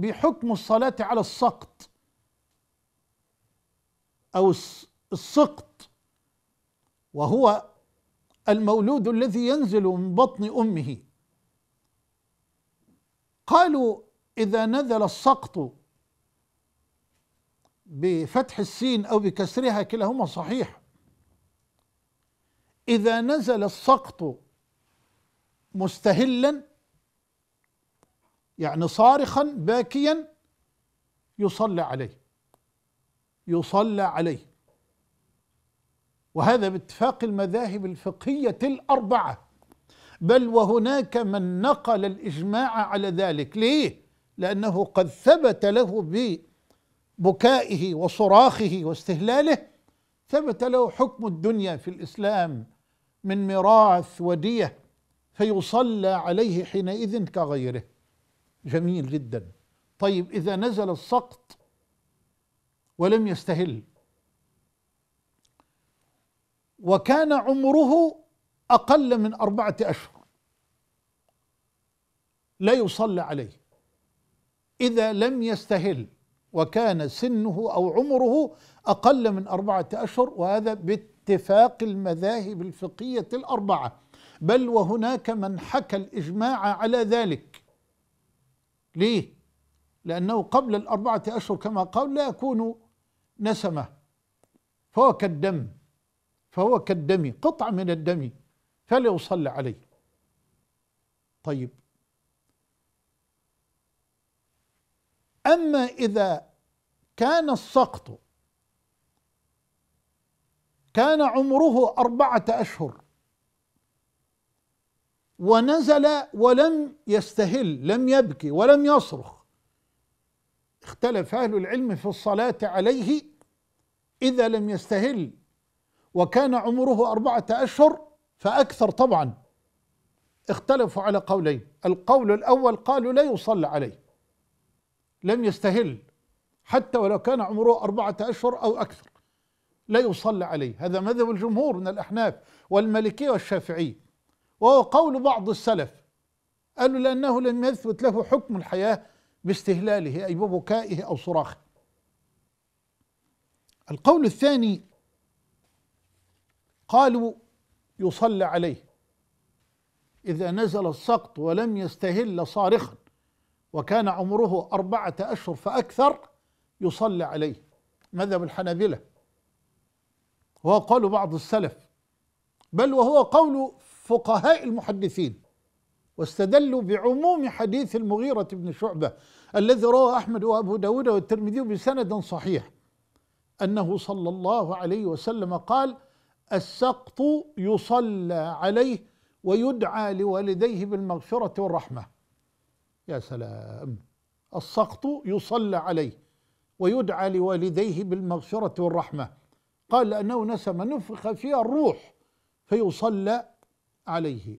بحكم الصلاة على السقط أو السقط وهو المولود الذي ينزل من بطن أمه قالوا إذا نزل السقط بفتح السين أو بكسرها كلاهما صحيح إذا نزل السقط مستهلا يعني صارخا باكيا يصلى عليه يصلى عليه وهذا باتفاق المذاهب الفقهية الأربعة بل وهناك من نقل الإجماع على ذلك ليه؟ لأنه قد ثبت له ببكائه وصراخه واستهلاله ثبت له حكم الدنيا في الإسلام من ميراث ودية فيصلى عليه حينئذ كغيره جميل جدا طيب إذا نزل السقط ولم يستهل وكان عمره أقل من أربعة أشهر لا يصلى عليه إذا لم يستهل وكان سنه أو عمره أقل من أربعة أشهر وهذا باتفاق المذاهب الفقهية الأربعة بل وهناك من حكى الإجماع على ذلك ليه؟ لأنه قبل الأربعة أشهر كما قال لا يكون نسمة فهو كالدم فهو كالدم قطعة من الدم فلا يصلى عليه طيب أما إذا كان السقط كان عمره أربعة أشهر ونزل ولم يستهل لم يبكي ولم يصرخ اختلف اهل العلم في الصلاه عليه اذا لم يستهل وكان عمره اربعه اشهر فاكثر طبعا اختلفوا على قولين القول الاول قالوا لا يصلى عليه لم يستهل حتى ولو كان عمره أربعة أشهر أو أكثر لا يصلى عليه هذا مذهب الجمهور من الأحناف والمالكية والشافعية وهو قول بعض السلف قالوا لأنه لم يثبت له حكم الحياة باستهلاله أي ببكائه أو صراخه القول الثاني قالوا يصلى عليه إذا نزل السقط ولم يستهل صارخا وكان عمره أربعة أشهر فأكثر يصلى عليه مذهب الحنابلة وهو قول بعض السلف بل وهو قول فقهاء المحدثين واستدلوا بعموم حديث المغيرة بن شعبة الذي رواه أحمد وأبو داود والترمذي بسند صحيح أنه صلى الله عليه وسلم قال السقط يصلى عليه ويدعى لوالديه بالمغفرة والرحمة يا سلام السقط يصلى عليه ويدعى لوالديه بالمغفرة والرحمة قال لأنه نسم نفخ فيها الروح فيصلى عليه